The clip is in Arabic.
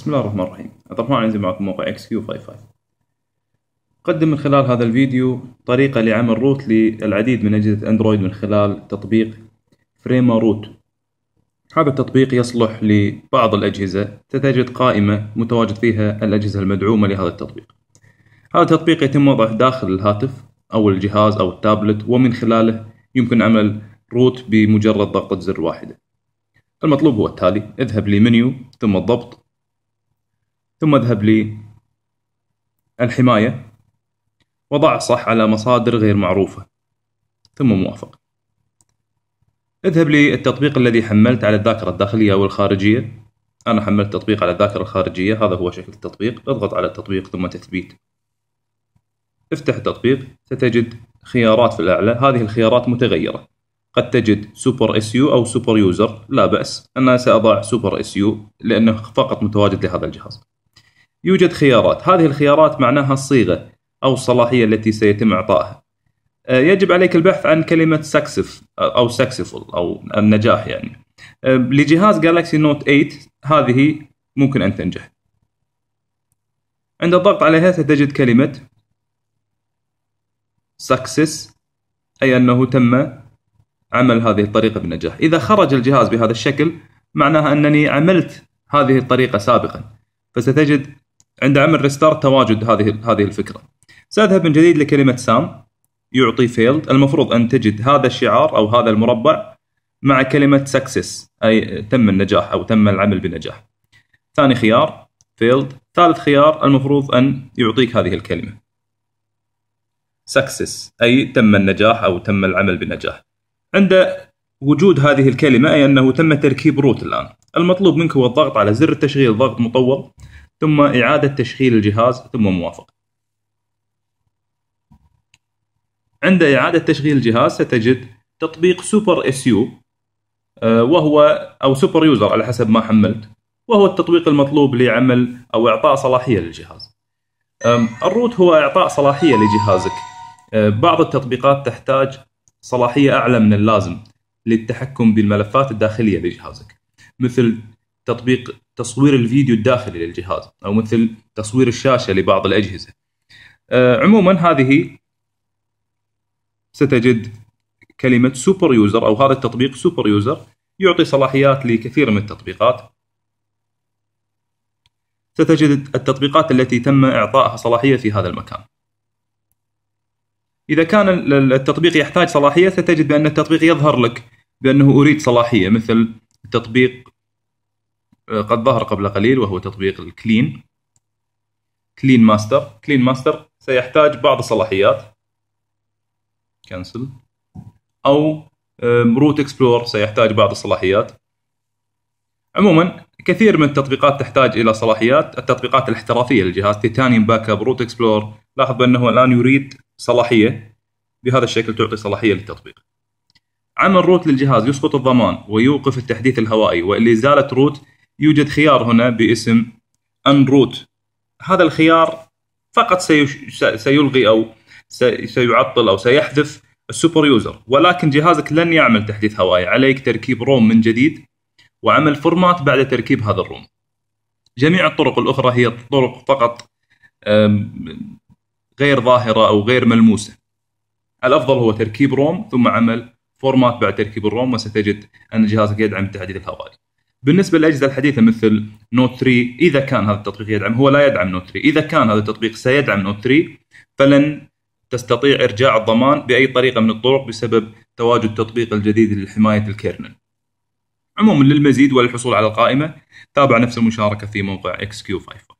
بسم الله الرحمن الرحيم طبعا عندي معكم موقع XQ55 قدم من خلال هذا الفيديو طريقة لعمل روت للعديد من أجهزة أندرويد من خلال تطبيق فريما روت هذا التطبيق يصلح لبعض الأجهزة تتجد قائمة متواجد فيها الأجهزة المدعومة لهذا التطبيق هذا التطبيق يتم وضعه داخل الهاتف أو الجهاز أو التابلت ومن خلاله يمكن عمل روت بمجرد ضغطة زر واحدة المطلوب هو التالي اذهب لمنيو ثم الضبط ثم اذهب للحماية وضع صح على مصادر غير معروفة ثم موافق اذهب للتطبيق الذي حملت على الذاكرة الداخلية أو الخارجية أنا حملت التطبيق على الذاكرة الخارجية هذا هو شكل التطبيق اضغط على التطبيق ثم تثبيت افتح التطبيق ستجد خيارات في الأعلى هذه الخيارات متغيرة قد تجد سوبر اس يو أو سوبر يوزر لا بأس أنا سأضع سوبر اس يو لأنه فقط متواجد لهذا الجهاز يوجد خيارات هذه الخيارات معناها الصيغة أو الصلاحية التي سيتم إعطائها آه، يجب عليك البحث عن كلمة سكسف آه، أو سكسفل أو النجاح يعني آه، لجهاز جالكسي نوت 8 هذه ممكن أن تنجح عند الضغط عليها ستجد كلمة سكسس أي أنه تم عمل هذه الطريقة بنجاح إذا خرج الجهاز بهذا الشكل معناها أنني عملت هذه الطريقة سابقا فستجد عند عمل ريستارت تواجد هذه هذه الفكره ساذهب من جديد لكلمه سام يعطي فيلد المفروض ان تجد هذا الشعار او هذا المربع مع كلمه سكسس اي تم النجاح او تم العمل بنجاح ثاني خيار فيلد ثالث خيار المفروض ان يعطيك هذه الكلمه سكسس اي تم النجاح او تم العمل بنجاح عند وجود هذه الكلمه اي انه تم تركيب روت الان المطلوب منك هو الضغط على زر التشغيل ضغط مطول ثم إعادة تشغيل الجهاز ثم موافقة عند إعادة تشغيل الجهاز ستجد تطبيق سوبر اس يو آه، وهو أو سوبر يوزر على حسب ما حملت وهو التطبيق المطلوب لعمل أو إعطاء صلاحية للجهاز الروت هو إعطاء صلاحية لجهازك آه، بعض التطبيقات تحتاج صلاحية أعلى من اللازم للتحكم بالملفات الداخلية لجهازك مثل تطبيق تصوير الفيديو الداخلي للجهاز او مثل تصوير الشاشه لبعض الاجهزه. آه، عموما هذه ستجد كلمه سوبر يوزر او هذا التطبيق سوبر يوزر يعطي صلاحيات لكثير من التطبيقات. ستجد التطبيقات التي تم اعطائها صلاحيه في هذا المكان. اذا كان التطبيق يحتاج صلاحيه ستجد بان التطبيق يظهر لك بانه اريد صلاحيه مثل تطبيق قد ظهر قبل قليل وهو تطبيق الكلين كلين ماستر كلين ماستر سيحتاج بعض الصلاحيات كنسل او روت اكسبلور سيحتاج بعض الصلاحيات عموما كثير من التطبيقات تحتاج الى صلاحيات التطبيقات الاحترافيه للجهاز تيتانيوم باك اب روت اكسبلور لاحظ بانه الان يريد صلاحيه بهذا الشكل تعطي صلاحيه للتطبيق عمل روت للجهاز يسقط الضمان ويوقف التحديث الهوائي وإلا إزالة روت يوجد خيار هنا باسم انروت هذا الخيار فقط سيلغي او سيعطل او سيحذف السوبر يوزر ولكن جهازك لن يعمل تحديث هوائي عليك تركيب روم من جديد وعمل فورمات بعد تركيب هذا الروم جميع الطرق الاخرى هي طرق فقط غير ظاهره او غير ملموسه الافضل هو تركيب روم ثم عمل فورمات بعد تركيب الروم وستجد ان جهازك يدعم التحديث الهوائي بالنسبه للاجهزه الحديثه مثل نوت 3 اذا كان هذا التطبيق يدعم هو لا يدعم نوت 3 اذا كان هذا التطبيق سيدعم نوت 3 فلن تستطيع ارجاع الضمان باي طريقه من الطرق بسبب تواجد التطبيق الجديد لحمايه الكيرنل عموما للمزيد وللحصول على القائمه تابع نفس المشاركه في موقع xq 5